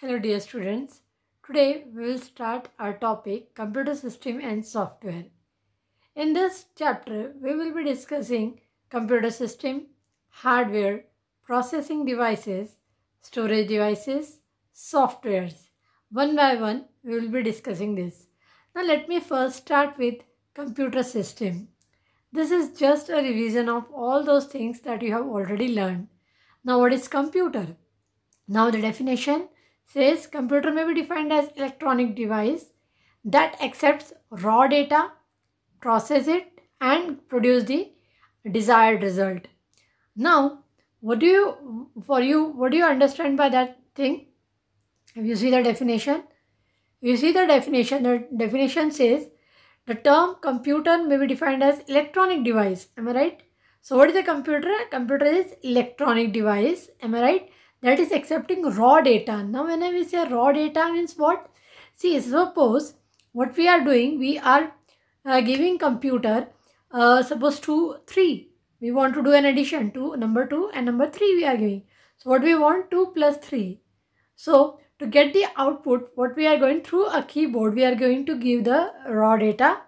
Hello dear students. Today we will start our topic computer system and software. In this chapter we will be discussing computer system, hardware, processing devices, storage devices, softwares. One by one we will be discussing this. Now let me first start with computer system. This is just a revision of all those things that you have already learned. Now what is computer? Now the definition says computer may be defined as electronic device that accepts raw data, process it and produce the desired result. Now, what do you, for you, what do you understand by that thing? If you see the definition, you see the definition, the definition says the term computer may be defined as electronic device, am I right? So what is a computer? A computer is electronic device, am I right? that is accepting raw data. Now when we say raw data means what? See suppose what we are doing we are uh, giving computer uh, suppose 2, 3. We want to do an addition to number 2 and number 3 we are giving. So what we want 2 plus 3. So to get the output what we are going through a keyboard we are going to give the raw data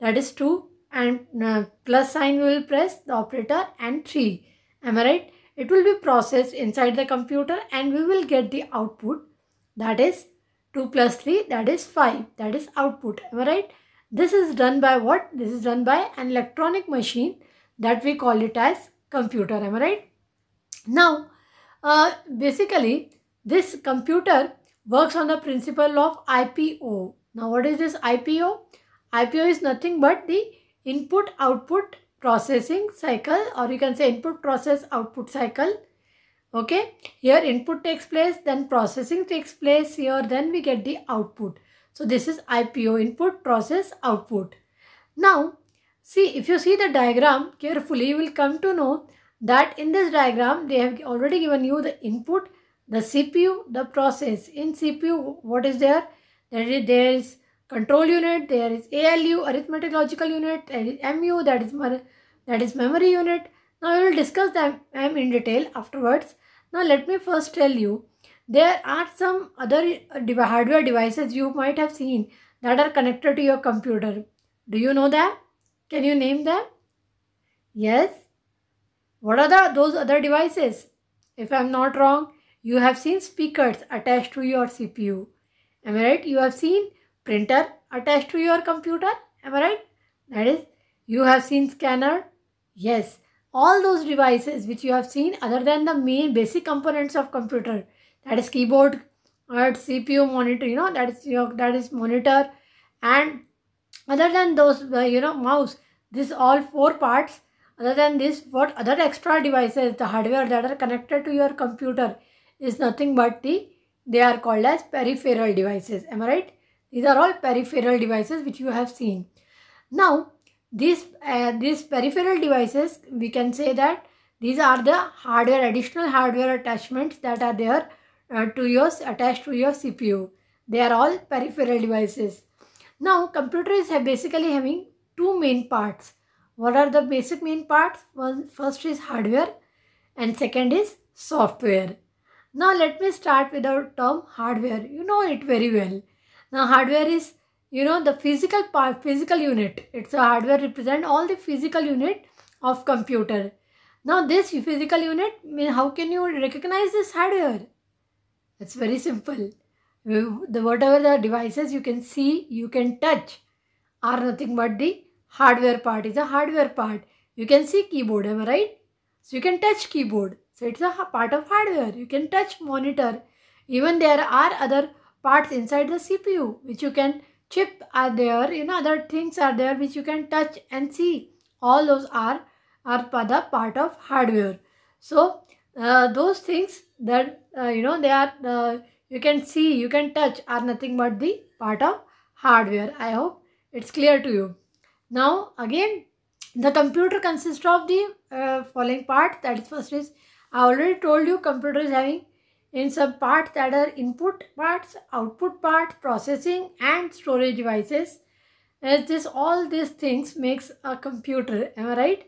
that is 2 and uh, plus sign we will press the operator and 3 am i right it will be processed inside the computer and we will get the output that is 2 plus 3 that is 5 that is output am I right? This is done by what? This is done by an electronic machine that we call it as computer am I right? Now uh, basically this computer works on the principle of IPO. Now what is this IPO? IPO is nothing but the input output processing cycle or you can say input process output cycle okay here input takes place then processing takes place here then we get the output so this is ipo input process output now see if you see the diagram carefully you will come to know that in this diagram they have already given you the input the cpu the process in cpu what is there there is, there is control unit there is alu arithmetic logical unit mu that is that is memory unit. Now we will discuss them in detail afterwards. Now let me first tell you there are some other uh, hardware devices you might have seen that are connected to your computer. Do you know that? Can you name them? Yes. What are the, those other devices? If I am not wrong, you have seen speakers attached to your CPU. Am I right? You have seen printer attached to your computer. Am I right? That is, you have seen scanner, Yes, all those devices which you have seen other than the main basic components of computer that is keyboard or uh, CPU monitor you know that is your that is monitor and other than those uh, you know mouse this all four parts other than this what other extra devices the hardware that are connected to your computer is nothing but the they are called as peripheral devices am i right these are all peripheral devices which you have seen now these, uh, these peripheral devices, we can say that these are the hardware, additional hardware attachments that are there uh, to your, attached to your CPU. They are all peripheral devices. Now, computers have basically having two main parts. What are the basic main parts? One, first is hardware and second is software. Now let me start with our term hardware. You know it very well. Now hardware is you know the physical part physical unit it's a hardware represent all the physical unit of computer now this physical unit how can you recognize this hardware it's very simple the whatever the devices you can see you can touch are nothing but the hardware part is a hardware part you can see keyboard am i right so you can touch keyboard so it's a part of hardware you can touch monitor even there are other parts inside the cpu which you can chip are there you know other things are there which you can touch and see all those are are of part of hardware so uh, those things that uh, you know they are uh, you can see you can touch are nothing but the part of hardware i hope it's clear to you now again the computer consists of the uh, following part that is first is i already told you computer is having in some parts that are input parts, output parts, processing and storage devices. As this all these things makes a computer, am I right?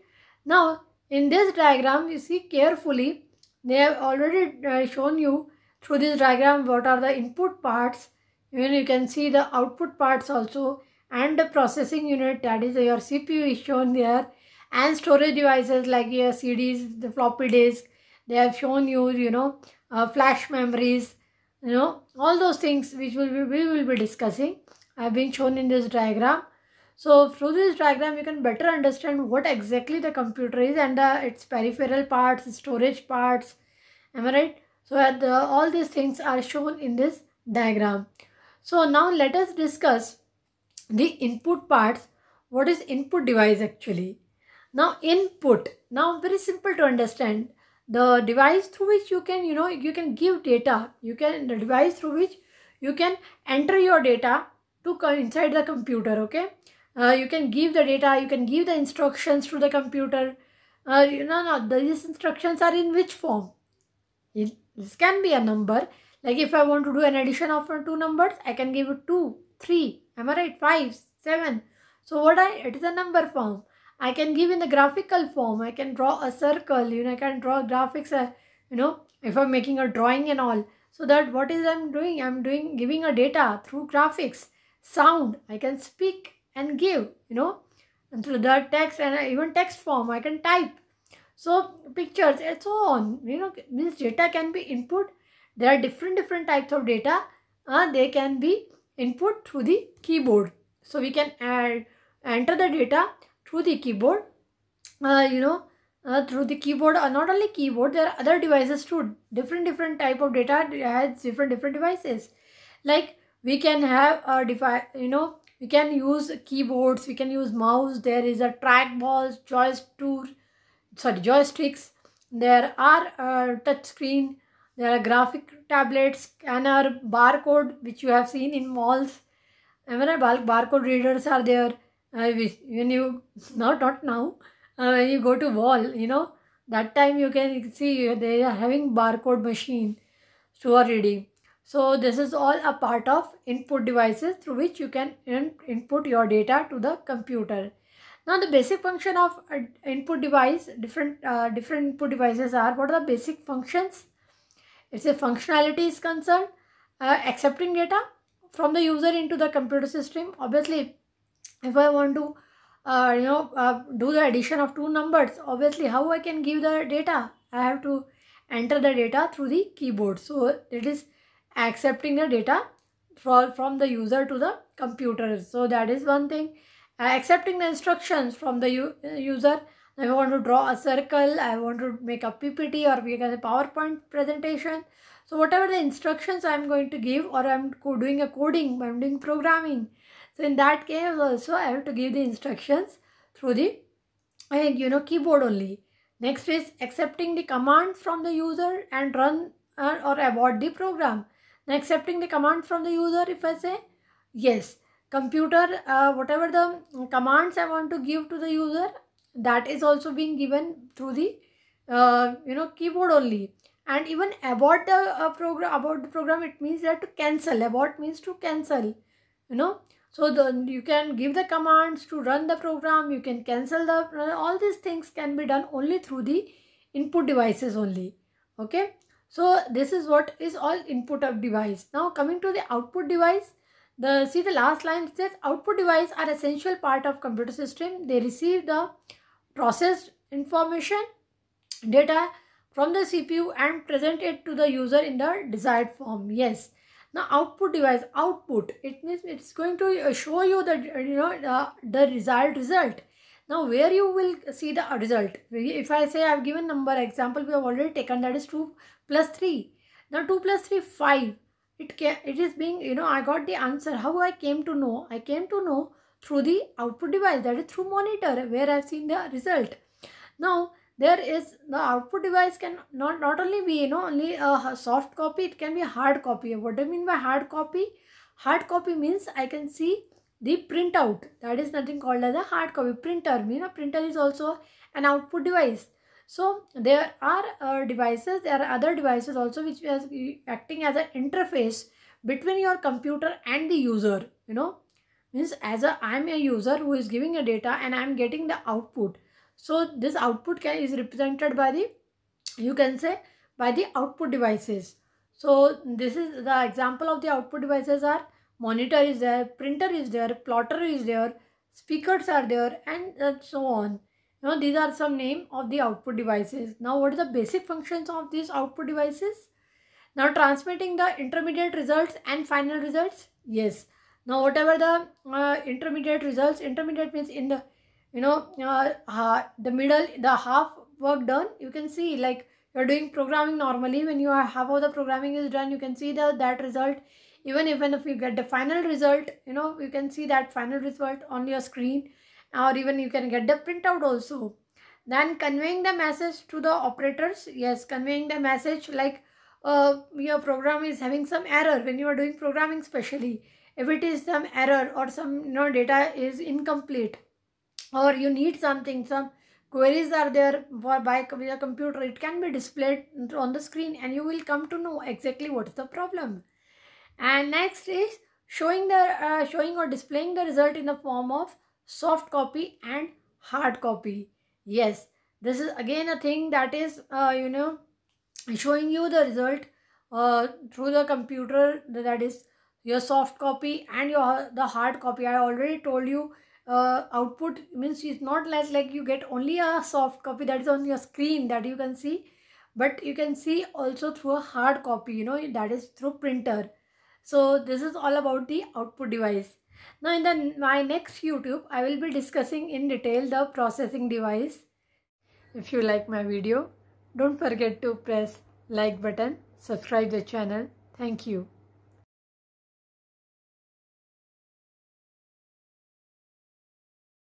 Now in this diagram you see carefully they have already uh, shown you through this diagram what are the input parts even you can see the output parts also and the processing unit that is your CPU is shown there and storage devices like your CDs, the floppy disk they have shown you you know uh, flash memories, you know, all those things which will be, we will be discussing I have been shown in this diagram. So through this diagram, you can better understand what exactly the computer is and uh, its peripheral parts, storage parts. Am I right? So uh, the, all these things are shown in this diagram. So now let us discuss the input parts. What is input device actually? Now input. Now very simple to understand the device through which you can you know you can give data you can the device through which you can enter your data to inside the computer okay uh, you can give the data you can give the instructions to the computer uh, you know no, these instructions are in which form it, this can be a number like if i want to do an addition of two numbers i can give it 2 3 am i right 5 7 so what i it is a number form I can give in the graphical form. I can draw a circle, you know, I can draw graphics, uh, you know, if I'm making a drawing and all. So that what is I'm doing? I'm doing giving a data through graphics, sound. I can speak and give, you know, and through the text and uh, even text form. I can type. So pictures and so on, you know, means data can be input. There are different different types of data. Uh, they can be input through the keyboard. So we can add, enter the data through the keyboard uh, you know uh, through the keyboard uh, not only keyboard there are other devices too different different type of data has different different devices like we can have a device you know we can use keyboards we can use mouse there is a trackball, joystick sorry joysticks there are uh, touch screen there are graphic tablets scanner barcode which you have seen in malls I barcode readers are there uh, when you not not now uh, when you go to wall you know that time you can see they are having barcode machine so a reading so this is all a part of input devices through which you can in input your data to the computer now the basic function of input device different uh, different input devices are what are the basic functions it's a functionality is concerned uh, accepting data from the user into the computer system obviously if i want to uh, you know uh, do the addition of two numbers obviously how i can give the data i have to enter the data through the keyboard so it is accepting the data from from the user to the computer so that is one thing uh, accepting the instructions from the uh, user if i want to draw a circle i want to make a ppt or make a powerpoint presentation so whatever the instructions i'm going to give or i'm doing a coding i'm doing programming so in that case also I have to give the instructions through the you know keyboard only. Next is accepting the command from the user and run uh, or abort the program. Now accepting the command from the user if I say yes computer uh, whatever the mm, commands I want to give to the user that is also being given through the uh, you know keyboard only and even abort the uh, program Abort the program it means that to cancel abort means to cancel you know so then, you can give the commands to run the program you can cancel the all these things can be done only through the input devices only okay so this is what is all input of device now coming to the output device the see the last line says output device are essential part of computer system they receive the processed information data from the cpu and present it to the user in the desired form yes now output device output it means it's going to uh, show you the uh, you know the the result result now where you will see the uh, result if i say i've given number example we have already taken that is 2 plus 3 now 2 plus 3 5 it can it is being you know i got the answer how i came to know i came to know through the output device that is through monitor where i've seen the result now there is the output device can not not only be you know only a soft copy it can be hard copy what do i mean by hard copy hard copy means i can see the printout that is nothing called as a hard copy printer mean a printer is also an output device so there are uh, devices there are other devices also which is uh, acting as an interface between your computer and the user you know means as a i'm a user who is giving a data and i'm getting the output so this output can is represented by the you can say by the output devices. So this is the example of the output devices are monitor is there, printer is there, plotter is there, speakers are there and so on. Now these are some name of the output devices. Now what are the basic functions of these output devices? Now transmitting the intermediate results and final results. Yes. Now whatever the uh, intermediate results, intermediate means in the you know uh, uh, the middle the half work done you can see like you're doing programming normally when you are half of the programming is done you can see the that result even even if you get the final result you know you can see that final result on your screen or even you can get the printout also then conveying the message to the operators yes conveying the message like uh, your program is having some error when you are doing programming specially if it is some error or some you know data is incomplete or you need something some queries are there for by a computer it can be displayed on the screen and you will come to know exactly what is the problem and next is showing the uh, showing or displaying the result in the form of soft copy and hard copy yes this is again a thing that is uh, you know showing you the result uh, through the computer that is your soft copy and your the hard copy i already told you uh, output means it's not like, like you get only a soft copy that is on your screen that you can see but you can see also through a hard copy you know that is through printer so this is all about the output device now in the my next youtube i will be discussing in detail the processing device if you like my video don't forget to press like button subscribe the channel thank you